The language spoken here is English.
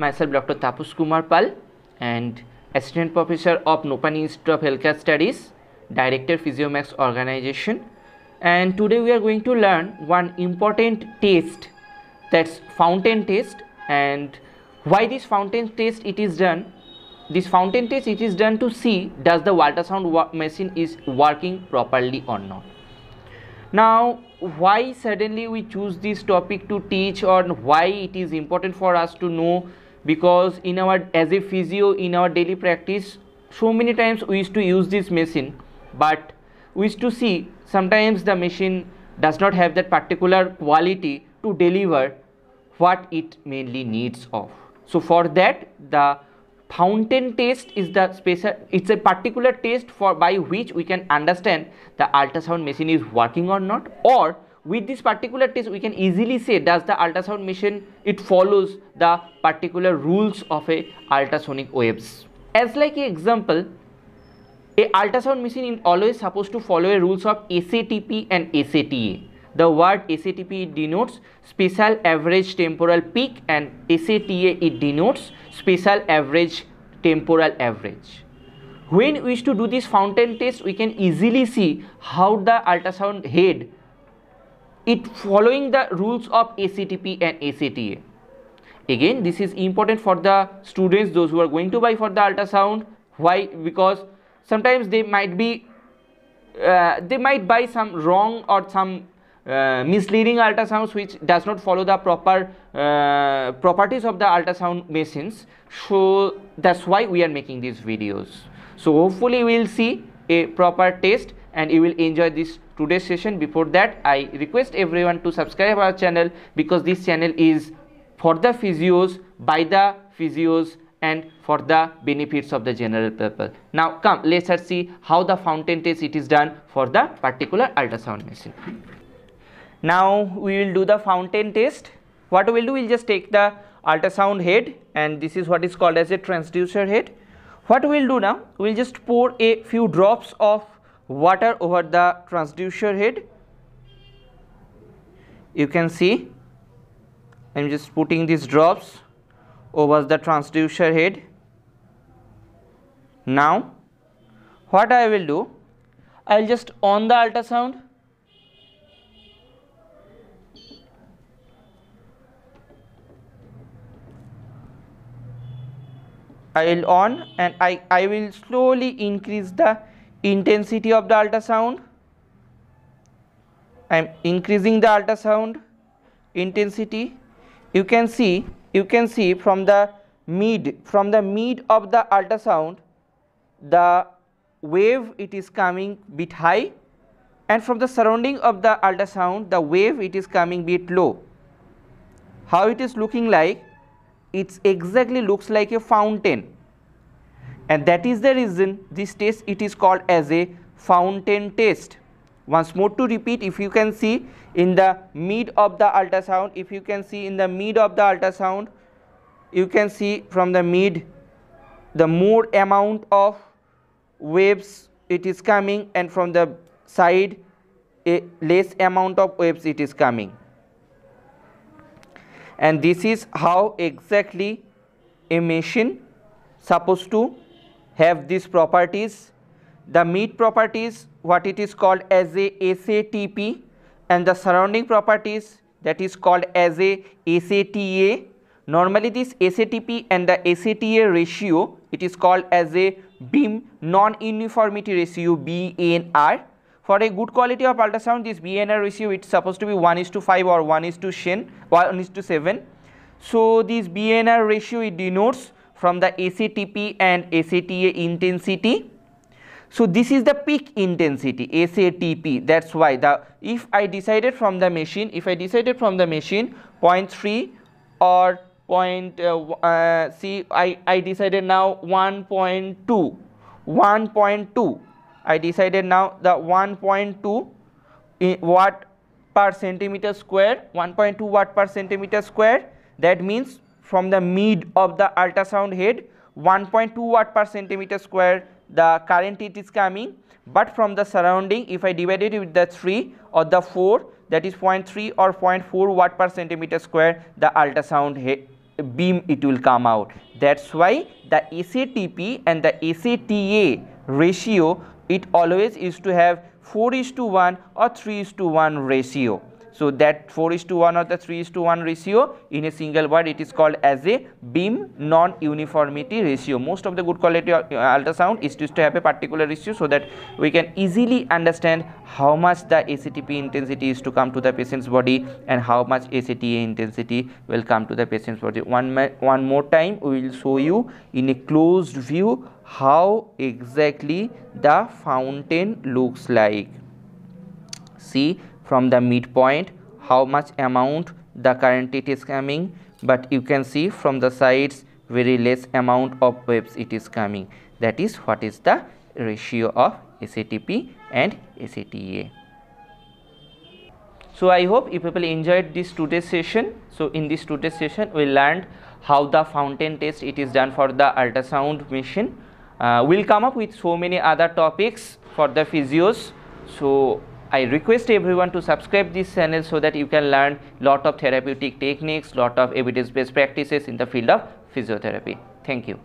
myself Dr. Tapus Kumar Pal and Assistant Professor of Nopan Institute of Healthcare Studies, Director Physiomax Organization and today we are going to learn one important test that's fountain test and why this fountain test it is done this fountain test it is done to see does the ultrasound machine is working properly or not now why suddenly we choose this topic to teach or why it is important for us to know because in our as a physio in our daily practice so many times we used to use this machine but we used to see sometimes the machine does not have that particular quality to deliver what it mainly needs of so for that the fountain test is the special it's a particular test for by which we can understand the ultrasound machine is working or not or with this particular test we can easily say does the ultrasound machine it follows the particular rules of a ultrasonic waves as like a example a ultrasound machine is always supposed to follow a rules of SATP and SATA the word SATP denotes special average temporal peak and SATA it denotes special average temporal average. When we used to do this fountain test, we can easily see how the ultrasound head it following the rules of ACTP and ACTA. Again, this is important for the students, those who are going to buy for the ultrasound. Why? Because sometimes they might be, uh, they might buy some wrong or some uh, misleading ultrasounds which does not follow the proper uh, properties of the ultrasound machines. So that's why we are making these videos. So hopefully we will see a proper test and you will enjoy this today's session before that i request everyone to subscribe our channel because this channel is for the physios by the physios and for the benefits of the general purpose. Now come let us see how the fountain test it is done for the particular ultrasound machine. Now we will do the fountain test. What we will do we will just take the ultrasound head and this is what is called as a transducer head. What we will do now we will just pour a few drops of water over the transducer head you can see I'm just putting these drops over the transducer head now what I will do I'll just on the ultrasound I will on and I, I will slowly increase the intensity of the ultrasound I am increasing the ultrasound intensity you can see you can see from the mid from the mid of the ultrasound the wave it is coming bit high and from the surrounding of the ultrasound the wave it is coming bit low how it is looking like it exactly looks like a fountain and that is the reason this test it is called as a fountain test once more to repeat if you can see in the mid of the ultrasound if you can see in the mid of the ultrasound you can see from the mid the more amount of waves it is coming and from the side a less amount of waves it is coming and this is how exactly a machine supposed to have these properties. The meat properties, what it is called as a SATP and the surrounding properties that is called as a SATA. Normally this SATP and the SATA ratio, it is called as a beam non-uniformity ratio BNR. For a good quality of ultrasound, this BNR ratio it's supposed to be 1 is to 5 or 1 is to 10, 1 is to 7. So this BNR ratio it denotes from the ACTP and ACTA intensity. So this is the peak intensity ACTP that's why the if I decided from the machine if I decided from the machine 0.3 or point uh, uh, see I, I decided now 1.2 1.2 I decided now the 1.2 watt per centimeter square 1.2 watt per centimeter square that means from the mid of the ultrasound head 1.2 watt per centimeter square the current it is coming but from the surrounding if I divide it with the 3 or the 4 that is 0.3 or 0.4 watt per centimeter square the ultrasound head beam it will come out that's why the ACTP and the ACTA ratio it always is to have 4 is to 1 or 3 is to 1 ratio so that 4 is to 1 or the 3 is to 1 ratio in a single word it is called as a beam non-uniformity ratio. Most of the good quality uh, ultrasound is to have a particular ratio so that we can easily understand how much the ACTP intensity is to come to the patient's body and how much ACTA intensity will come to the patient's body. One, one more time we will show you in a closed view how exactly the fountain looks like. See from the midpoint how much amount the current it is coming but you can see from the sides very less amount of waves it is coming that is what is the ratio of SATP and SATA. So I hope you people enjoyed this today's session. So in this today's session we learned how the fountain test it is done for the ultrasound machine. Uh, we'll come up with so many other topics for the physios. So I request everyone to subscribe this channel so that you can learn lot of therapeutic techniques, lot of evidence-based practices in the field of physiotherapy. Thank you.